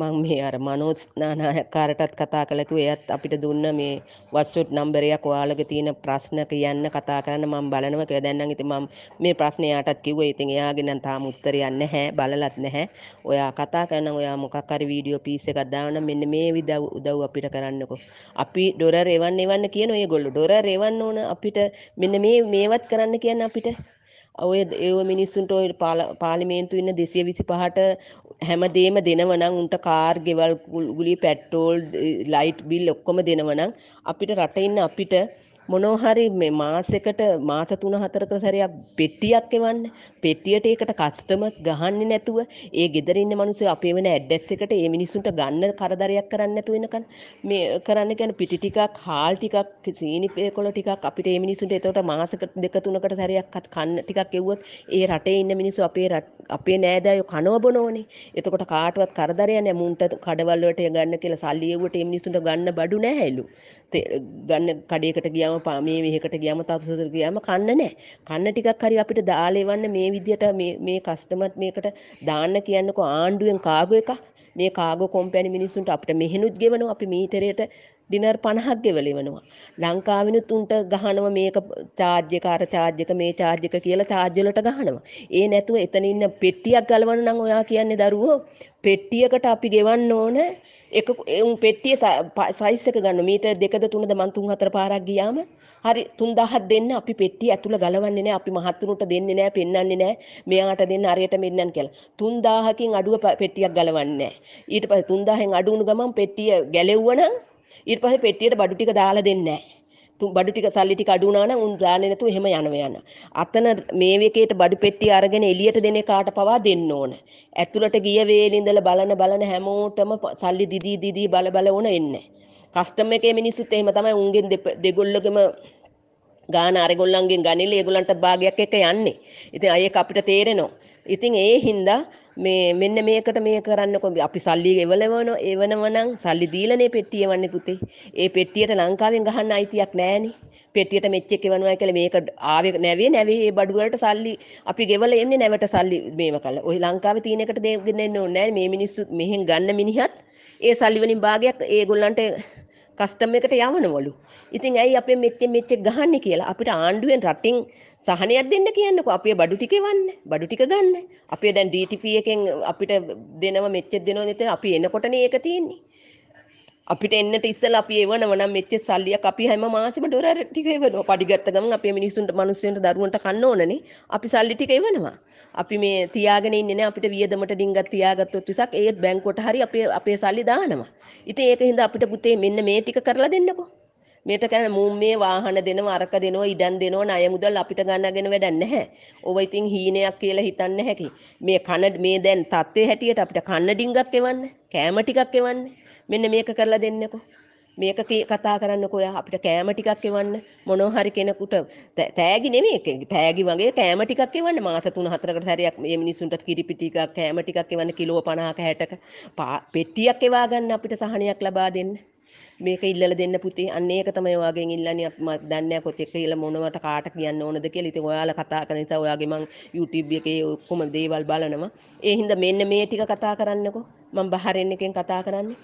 මං මේ අර මනෝත් නානාකාරටත් කතා කළ කිව්වේ එයත් අපිට දුන්න මේ WhatsApp නම්බරයක් ඔයාලගේ තියෙන ප්‍රශ්න කියන්න කතා කරන්න මම බලනවා කියලා දැන් නම් ඉතින් මම මේ ප්‍රශ්නේ යාටත් කිව්වා ඉතින් එයාගේ නම් තාම උත්තරයක් නැහැ බලලත් නැහැ ඔයා කතා කරන ඔයා මොකක් හරි වීඩියෝ පීස් එකක් දානවා මෙන්න මේ විදව් උදව් අපිට කරන්නකෝ අපි ඩොලර් එවන්න එවන්න කියන ඔයගොල්ලෝ ඩොලර් එවන්න ඕන අපිට මෙන්න මේ මේවත් කරන්න කියන්නේ අපිට ඔය ඒව මිනිස්සුන්ට ඔය පාර්ලිමේන්තු ඉන්න 225ට හැමදේම දෙනවනම් උන්ට කාර් ගෙවල් ගුලි පෙට්‍රෝල් ලයිට් බිල් ඔක්කොම දෙනවනම් අපිට රටේ ඉන්න අපිට මොනෝ හරි මේ මාසෙකට මාස 3-4කට සැරයක් පෙට්ටියක් එවන්න. පෙට්ටියට ඒකට කස්ටමර්ස් ගහන්නේ නැතුව ඒ ගෙදර ඉන්න මිනිස්සු අපේ වෙන ඇඩ්‍රස් එකට ඒ මිනිස්සුන්ට ගන්න කරදරයක් කරන්නේ නැතුව ඉන්නකන් මේ කරන්න කියන්නේ පිටි ටිකක්, හාල් ටිකක්, සීනි පේකොළ ටිකක් අපිට ඒ මිනිස්සුන්ට එතකොට මාසෙකට දෙක තුනකට සැරයක් කන්න ටිකක් එව්වොත් ඒ රටේ ඉන්න මිනිස්සු අපේ අපේ නෑදෑයෝ කනව බොනෝනේ. එතකොට කාටවත් කරදරයක් නෑ මුන්ට කඩවල වලට ගන්න කියලා සල්ලි එව්වට ඒ මිනිස්සුන්ට ගන්න බඩු නෑලු. ගන්න කඩේකට ගියා ගියාම මේ මෙහෙකට ගියාම තතුසසර ගියාම කන්න නෑ. කන්න ටිකක් හරි අපිට දාලෙවන්න මේ විදියට මේ මේ කස්ටමර් මේකට දාන්න කියන්නකෝ ආණ්ඩුවෙන් කාගෝ එකක්. මේ කාගෝ කොම්පැනි මිනිස්සුන්ට අපිට මෙහෙනුත් ගෙවනවා අපි මීටරයට ඩිනර් 50ක් ගෙවලි වෙනවා. ලංකාවිනුත් උන්ට ගහනව මේක චාර්ජ් එක අර චාර්ජ් එක මේ චාර්ජ් එක කියලා චාර්ජ් වලට ගහනවා. ඒ නැතුව එතන ඉන්න පෙට්ටියක් ගලවන්න නම් ඔයා කියන්නේ දරුවෝ පෙට්ටියකට අපි ගෙවන්න ඕන එක උන් පෙට්ටිය සයිස් එක ගන්න මීටර් දෙකද තුනද මං තුන් හතර පාරක් ගියාම හරි 3000ක් දෙන්න අපි පෙට්ටිය ඇතුළ ගලවන්නේ නැහැ අපි මහත්තුරුන්ට දෙන්නේ නැහැ පෙන්වන්නේ නැහැ මෙයාට දෙන්න හරියට මෙන්නන් කියලා 3000කින් අඩුව පෙට්ටියක් ගලවන්නේ නැහැ ඊට පස්සේ 3000න් අඩු වුණු ගමන් පෙට්ටිය ගැලෙව්වනම් ඊට පස්සේ පෙට්ටියට බඩු ටික දාලා දෙන්නේ නැහැ. බඩු ටික සල්ලි ටික අඩු වුණා නම් උන් දාන්නේ නැතුව එහෙම යනව යන. අතන මේ වේකේට බඩු පෙට්ටිය අරගෙන එළියට දෙන කාට පවා දෙන්න ඕන. ඇතුළට ගිය වේලේ ඉඳලා බලන බලන හැමෝටම සල්ලි දිදී දිදී බල බල වුණ එන්නේ. කස්ටම් එකේ මිනිස්සුත් එහෙම තමයි උන්ගෙන් දෙගොල්ලගම ගාන අරගොල්ලන්ගේ ගනිල ඒගොල්ලන්ට භාගයක් එක යන්නේ. ඉතින් අයෙක් අපිට තේරෙනවා. ඉතින් ඒ හින්දා මේ මෙන්න මේකට මේ කරන්නකො අපි සල්ලි එවලවන එවනව නම් සල්ලි දීලානේ පෙට්ටිය එවන්නේ පුතේ. ඒ පෙට්ටියට ලංකාවෙන් ගහන්න අයිතියක් නැහනේ. පෙට්ටියට මෙච්චෙක් එවනවා කියලා මේක ආවේ නැවේ නැවේ ඒ බඩු වලට සල්ලි අපි ගෙවල එන්නේ නැවට සල්ලි මේව කළා. ওই ලංකාවේ තියෙන එකට දෙන්න ඕනේ නැහැ. මේ මිනිස්සු මෙහෙන් ගන්න මිනිහත් ඒ සල්ලි වලින් භාගයක් ඒගොල්ලන්ට කස්ටම් එකට යවනවලු. ඉතින් ඇයි අපේ මෙච්චෙ මෙච්චෙ ගහන්නේ කියලා අපිට ආණ්ඩුවෙන් රටින් සහනයක් දෙන්න කියන්නකෝ. අපේ බඩු ටික එවන්න. බඩු ටික ගන්න. අපේ දැන් DTP එකෙන් අපිට දෙනව මෙච්චෙ දෙනව මෙතන අපි එනකොටනේ ඒක තියෙන්නේ. අපිට එන්නට ඉස්සෙල්ලා අපි එවනව නම් මෙච්ච සල්ලියක් අපි හැම මාසෙම ඩොලර් ටික එවනවා. පඩිගත්ත ගමන් අපේ මිනිස්සුන්ට මිනිස්සුන්ට දරුවන්ට කන්න ඕනනේ. අපි සල්ලි ටික එවනවා. අපි මේ තියාගෙන ඉන්නේ නැහැ අපිට වියදමට ඩිංගක් තියාගත්තොත් විසක් ඒත් බැංකුවට හරි අපේ අපේ සල්ලි දානවා. ඉතින් ඒක හින්දා අපිට පුතේ මෙන්න මේ ටික කරලා දෙන්නකෝ. මේට කන මූම් මේ වාහන දෙනවා අරක දෙනවා ඉඩම් දෙනවා ණය මුදල් අපිට ගන්නගෙන වැඩක් නැහැ. ඕව ඉතින් හීනයක් කියලා හිතන්න හැකි. මේ කන මේ දැන් තත්ත්වයේ හැටියට අපිට කන්න ඩිංගක් එවන්න, කෑම ටිකක් එවන්න. මෙන්න මේක කරලා දෙන්නකෝ. මේක කතා කරන්නකෝ ඔයා අපිට කෑම ටිකක් එවන්න මොනවා හරි කෙනෙකුට තෑගි නෙමෙයි තෑගි වගේ කෑම ටිකක් එවන්න මාස 3-4කට සැරයක් මේ මිනිස්සුන්ට කිරිපිටි ටිකක් කෑම ටිකක් එවන්න කිලෝ 50ක 60ක පෙට්ටියක් එවා ගන්න අපිට සහනයක් ලබා දෙන්න මේක ඉල්ලලා දෙන්න පුතේ අන්න ඒක තමයි ඔයාගෙන් ඉල්ලන්නේ මම දන්නේ නැහැ කොතෙක් කියලා මොනවට කාට කියන්න ඕනද කියලා ඉතින් ඔයාලා කතා කරන නිසා ඔයාගේ මං YouTube එකේ ඔක්කොම දේවල් බලනවා ඒ හින්දා මෙන්න මේ ටික කතා කරන්නකෝ මම බහරෙන් එකෙන් කතා කරන්නේ